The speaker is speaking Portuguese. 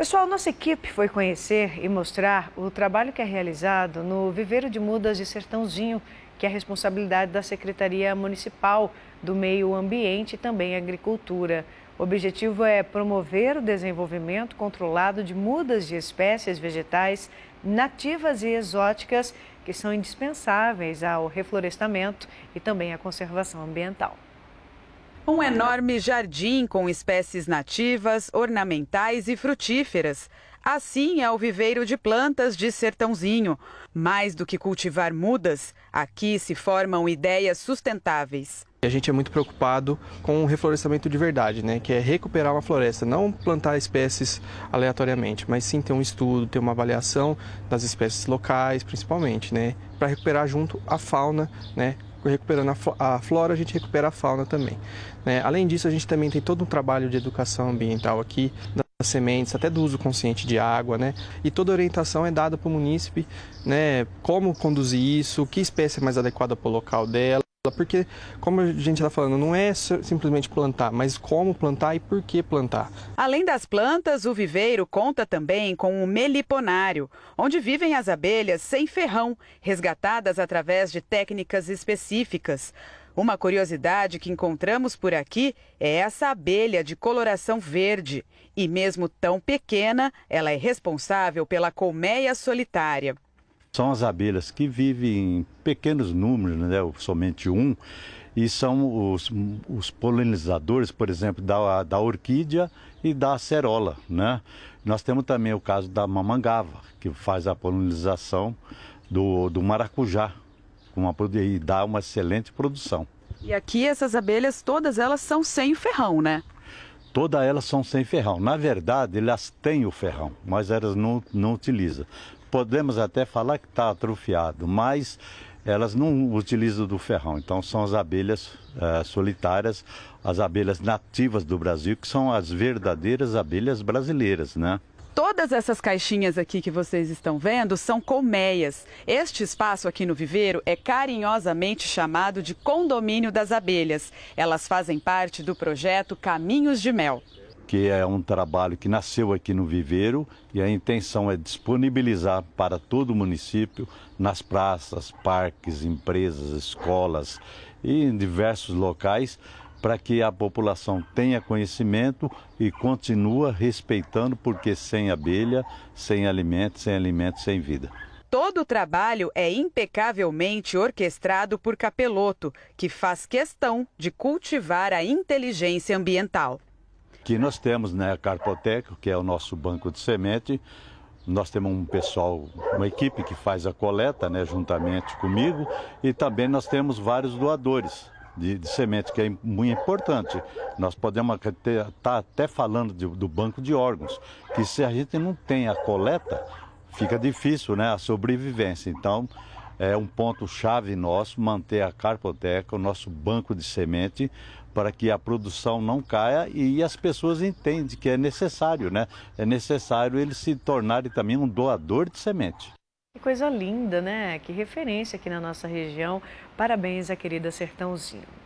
Pessoal, nossa equipe foi conhecer e mostrar o trabalho que é realizado no Viveiro de Mudas de Sertãozinho, que é responsabilidade da Secretaria Municipal do Meio Ambiente e também Agricultura. O objetivo é promover o desenvolvimento controlado de mudas de espécies vegetais nativas e exóticas que são indispensáveis ao reflorestamento e também à conservação ambiental. Um enorme jardim com espécies nativas, ornamentais e frutíferas. Assim é o viveiro de plantas de Sertãozinho. Mais do que cultivar mudas, aqui se formam ideias sustentáveis. A gente é muito preocupado com o reflorestamento de verdade, né? que é recuperar uma floresta, não plantar espécies aleatoriamente, mas sim ter um estudo, ter uma avaliação das espécies locais, principalmente, né? para recuperar junto a fauna né? recuperando a flora, a gente recupera a fauna também. Né? Além disso, a gente também tem todo um trabalho de educação ambiental aqui, das sementes, até do uso consciente de água, né? E toda orientação é dada para o munícipe, né? Como conduzir isso, que espécie é mais adequada para o local dela. Porque, como a gente está falando, não é simplesmente plantar, mas como plantar e por que plantar. Além das plantas, o viveiro conta também com o um meliponário, onde vivem as abelhas sem ferrão, resgatadas através de técnicas específicas. Uma curiosidade que encontramos por aqui é essa abelha de coloração verde. E mesmo tão pequena, ela é responsável pela colmeia solitária. São as abelhas que vivem em pequenos números, né, somente um, e são os, os polinizadores, por exemplo, da, da orquídea e da acerola. Né? Nós temos também o caso da mamangava, que faz a polinização do, do maracujá uma, e dá uma excelente produção. E aqui essas abelhas, todas elas são sem ferrão, né? Todas elas são sem ferrão. Na verdade, elas têm o ferrão, mas elas não, não utilizam podemos até falar que está atrofiado, mas elas não utilizam do ferrão. Então são as abelhas uh, solitárias, as abelhas nativas do Brasil, que são as verdadeiras abelhas brasileiras, né? Todas essas caixinhas aqui que vocês estão vendo são colmeias. Este espaço aqui no viveiro é carinhosamente chamado de condomínio das abelhas. Elas fazem parte do projeto Caminhos de Mel porque é um trabalho que nasceu aqui no Viveiro e a intenção é disponibilizar para todo o município, nas praças, parques, empresas, escolas e em diversos locais, para que a população tenha conhecimento e continue respeitando, porque sem abelha, sem alimento, sem alimento, sem vida. Todo o trabalho é impecavelmente orquestrado por Capeloto, que faz questão de cultivar a inteligência ambiental que nós temos na né, Carpoteca, que é o nosso banco de semente. Nós temos um pessoal, uma equipe que faz a coleta, né, juntamente comigo, e também nós temos vários doadores de, de semente, que é muito importante. Nós podemos estar tá até falando de, do banco de órgãos, que se a gente não tem a coleta, fica difícil né, a sobrevivência. Então, é um ponto-chave nosso manter a Carpoteca, o nosso banco de semente, para que a produção não caia e as pessoas entendem que é necessário, né? É necessário eles se tornarem também um doador de semente. Que coisa linda, né? Que referência aqui na nossa região. Parabéns à querida Sertãozinho.